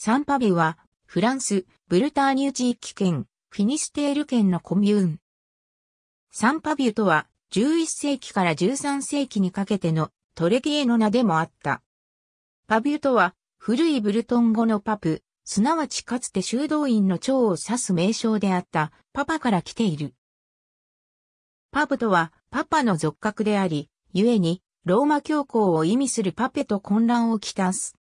サンパビュは、フランス、ブルターニュ地域圏、フィニステール圏のコミューン。サンパビュとは、11世紀から13世紀にかけてのトレゲーの名でもあった。パビュとは、古いブルトン語のパプ、すなわちかつて修道院の長を指す名称であったパパから来ている。パブとはパパの属格であり、故にローマ教皇を意味するパペと混乱をきたす。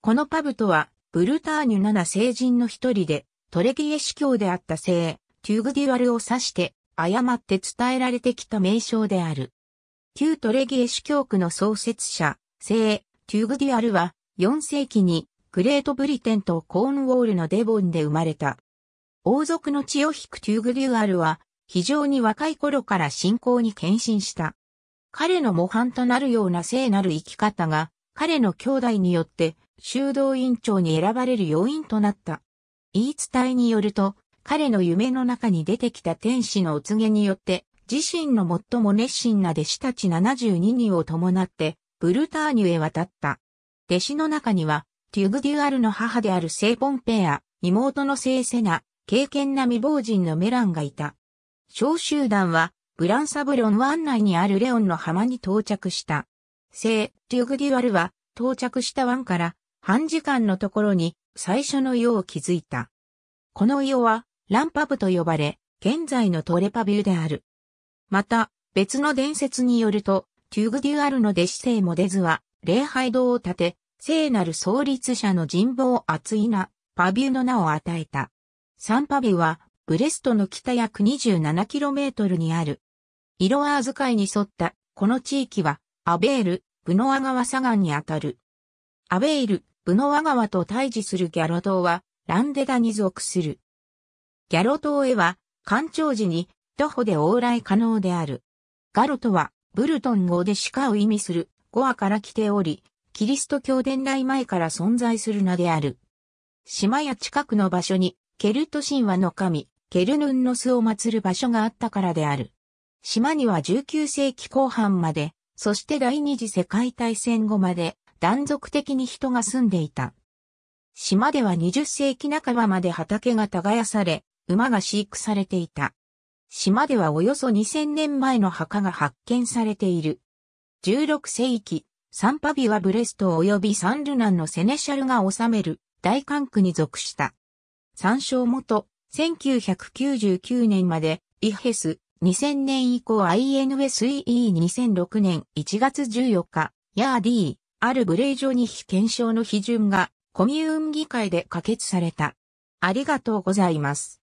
このパブとはブルターニュ7聖人の一人で、トレギエ司教であった聖、テュグデュアルを指して、誤って伝えられてきた名称である。旧トレギエ司教区の創設者、聖、テュグデュアルは、4世紀に、グレートブリテンとコーンウォールのデボンで生まれた。王族の血を引くテュグデュアルは、非常に若い頃から信仰に献身した。彼の模範となるような聖なる生き方が、彼の兄弟によって修道院長に選ばれる要因となった。言い伝えによると、彼の夢の中に出てきた天使のお告げによって、自身の最も熱心な弟子たち72人を伴って、ブルターニュへ渡った。弟子の中には、テュグデュアルの母であるセイポンペア、妹のセイセナ、敬虔な未亡人のメランがいた。小集団は、ブランサブロン湾内にあるレオンの浜に到着した。製、デュグデュアルは、到着した湾から半時間のところに最初の世を築いた。この世はランパブと呼ばれ、現在のトレパビューである。また、別の伝説によると、テュグデュアルの弟子生モデズは、礼拝堂を建て、聖なる創立者の人望厚いな、パビューの名を与えた。サンパビューは、ブレストの北約 27km にある。色あ遣いに沿った、この地域は、アベール、ブノワ川左岸にあたる。アベール、ブノワ川と対峙するギャロ島は、ランデダに属する。ギャロ島へは、干潮時に、徒歩で往来可能である。ガロとは、ブルトン語で鹿を意味する、ゴアから来ており、キリスト教伝来前から存在する名である。島や近くの場所に、ケルト神話の神、ケルヌンノスを祀る場所があったからである。島には19世紀後半までそして第二次世界大戦後まで断続的に人が住んでいた。島では20世紀半ばまで畑が耕され、馬が飼育されていた。島ではおよそ2000年前の墓が発見されている。16世紀、サンパビはブレスト及びサンルナンのセネシャルが治める大管区に属した。参照元、1999年までイヘス、2000年以降 INSEE2006 年1月14日、ヤーディー、あるイジョに非検証の批准がコミューン議会で可決された。ありがとうございます。